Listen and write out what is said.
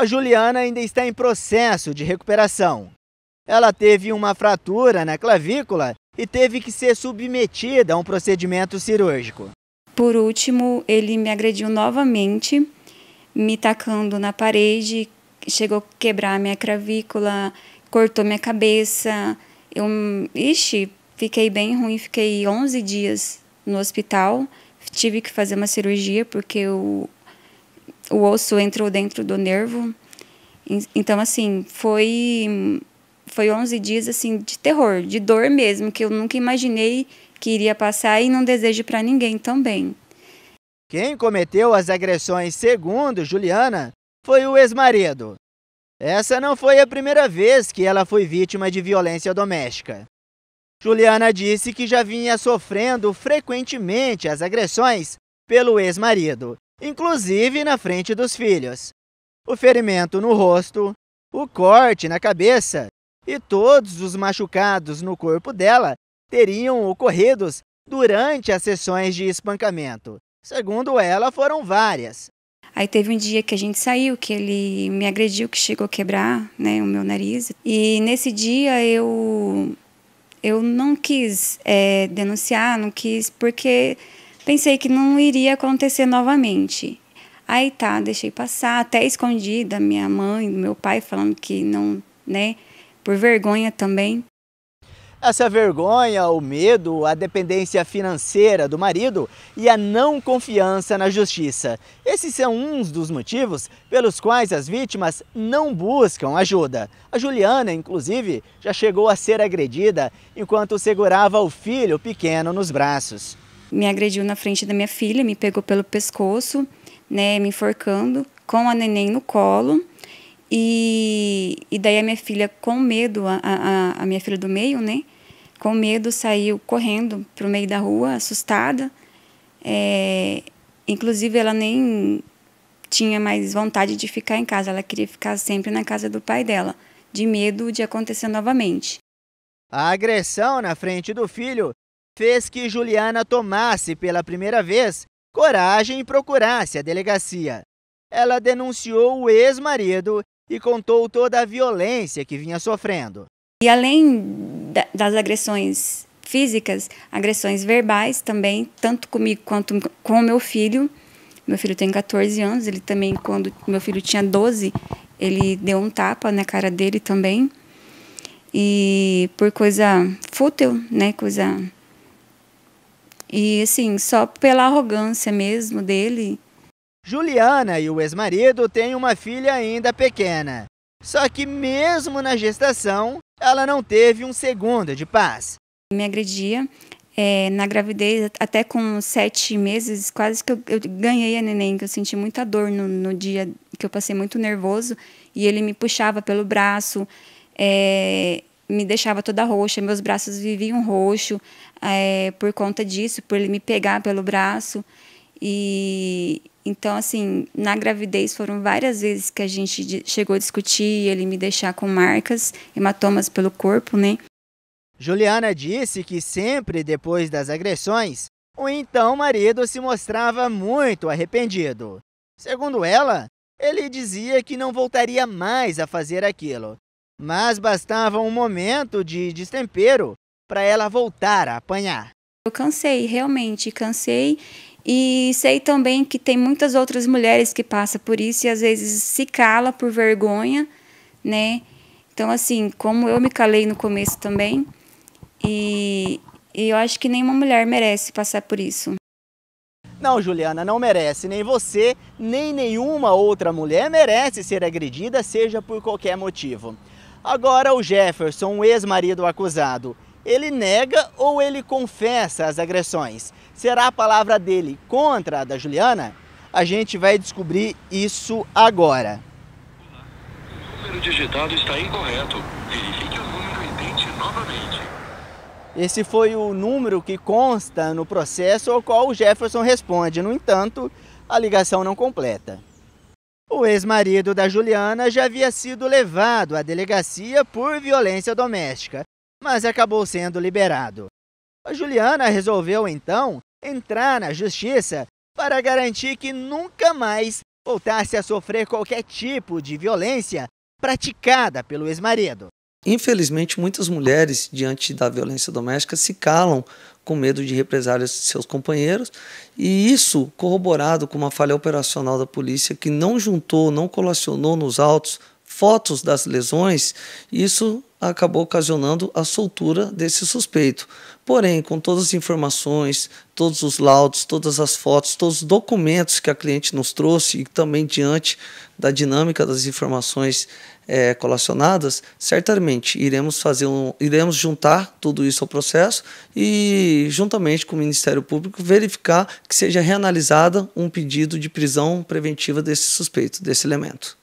a Juliana ainda está em processo de recuperação. Ela teve uma fratura na clavícula e teve que ser submetida a um procedimento cirúrgico. Por último, ele me agrediu novamente, me tacando na parede, chegou a quebrar minha clavícula, cortou minha cabeça. Eu, ixi, fiquei bem ruim, fiquei 11 dias no hospital. Tive que fazer uma cirurgia porque o, o osso entrou dentro do nervo. Então, assim, foi, foi 11 dias, assim, de terror, de dor mesmo, que eu nunca imaginei que iria passar e não desejo para ninguém também. Quem cometeu as agressões, segundo Juliana, foi o ex-marido. Essa não foi a primeira vez que ela foi vítima de violência doméstica. Juliana disse que já vinha sofrendo frequentemente as agressões pelo ex-marido inclusive na frente dos filhos. O ferimento no rosto, o corte na cabeça e todos os machucados no corpo dela teriam ocorridos durante as sessões de espancamento. Segundo ela, foram várias. Aí teve um dia que a gente saiu, que ele me agrediu, que chegou a quebrar né, o meu nariz. E nesse dia eu, eu não quis é, denunciar, não quis, porque Pensei que não iria acontecer novamente. Aí tá, deixei passar, até escondida, minha mãe, meu pai falando que não, né? Por vergonha também. Essa vergonha, o medo, a dependência financeira do marido e a não confiança na justiça. Esses são uns dos motivos pelos quais as vítimas não buscam ajuda. A Juliana, inclusive, já chegou a ser agredida enquanto segurava o filho pequeno nos braços me agrediu na frente da minha filha, me pegou pelo pescoço, né, me enforcando, com a neném no colo. E, e daí a minha filha, com medo, a, a, a minha filha do meio, né, com medo saiu correndo para o meio da rua, assustada. É, inclusive, ela nem tinha mais vontade de ficar em casa, ela queria ficar sempre na casa do pai dela, de medo de acontecer novamente. A agressão na frente do filho fez que Juliana tomasse pela primeira vez coragem e procurasse a delegacia. Ela denunciou o ex-marido e contou toda a violência que vinha sofrendo. E além das agressões físicas, agressões verbais também, tanto comigo quanto com meu filho. Meu filho tem 14 anos, ele também, quando meu filho tinha 12, ele deu um tapa na cara dele também. E por coisa fútil, né, coisa e assim, só pela arrogância mesmo dele. Juliana e o ex-marido têm uma filha ainda pequena. Só que mesmo na gestação, ela não teve um segundo de paz. Me agredia. É, na gravidez, até com sete meses, quase que eu, eu, ganhei a neném, que eu senti muita dor no, no dia que eu passei muito nervoso. E ele me puxava pelo braço. É, me deixava toda roxa, meus braços viviam roxo é, por conta disso, por ele me pegar pelo braço. E então, assim, na gravidez foram várias vezes que a gente chegou a discutir ele me deixar com marcas, hematomas pelo corpo, né? Juliana disse que sempre depois das agressões, o então marido se mostrava muito arrependido. Segundo ela, ele dizia que não voltaria mais a fazer aquilo mas bastava um momento de destempero para ela voltar a apanhar. Eu cansei, realmente cansei. E sei também que tem muitas outras mulheres que passam por isso e às vezes se cala por vergonha, né? Então, assim, como eu me calei no começo também, e, e eu acho que nenhuma mulher merece passar por isso. Não, Juliana, não merece. Nem você, nem nenhuma outra mulher merece ser agredida, seja por qualquer motivo. Agora o Jefferson, ex-marido acusado, ele nega ou ele confessa as agressões? Será a palavra dele contra a da Juliana? A gente vai descobrir isso agora. O número digitado está incorreto. Verifique o número e tente novamente. Esse foi o número que consta no processo ao qual o Jefferson responde. No entanto, a ligação não completa. O ex-marido da Juliana já havia sido levado à delegacia por violência doméstica, mas acabou sendo liberado. A Juliana resolveu então entrar na justiça para garantir que nunca mais voltasse a sofrer qualquer tipo de violência praticada pelo ex-marido. Infelizmente, muitas mulheres, diante da violência doméstica, se calam com medo de represálias de seus companheiros, e isso corroborado com uma falha operacional da polícia que não juntou, não colacionou nos autos fotos das lesões, isso acabou ocasionando a soltura desse suspeito. Porém, com todas as informações, todos os laudos, todas as fotos, todos os documentos que a cliente nos trouxe e também diante da dinâmica das informações é, colacionadas, certamente iremos fazer um, iremos juntar tudo isso ao processo e juntamente com o Ministério Público verificar que seja reanalisada um pedido de prisão preventiva desse suspeito, desse elemento.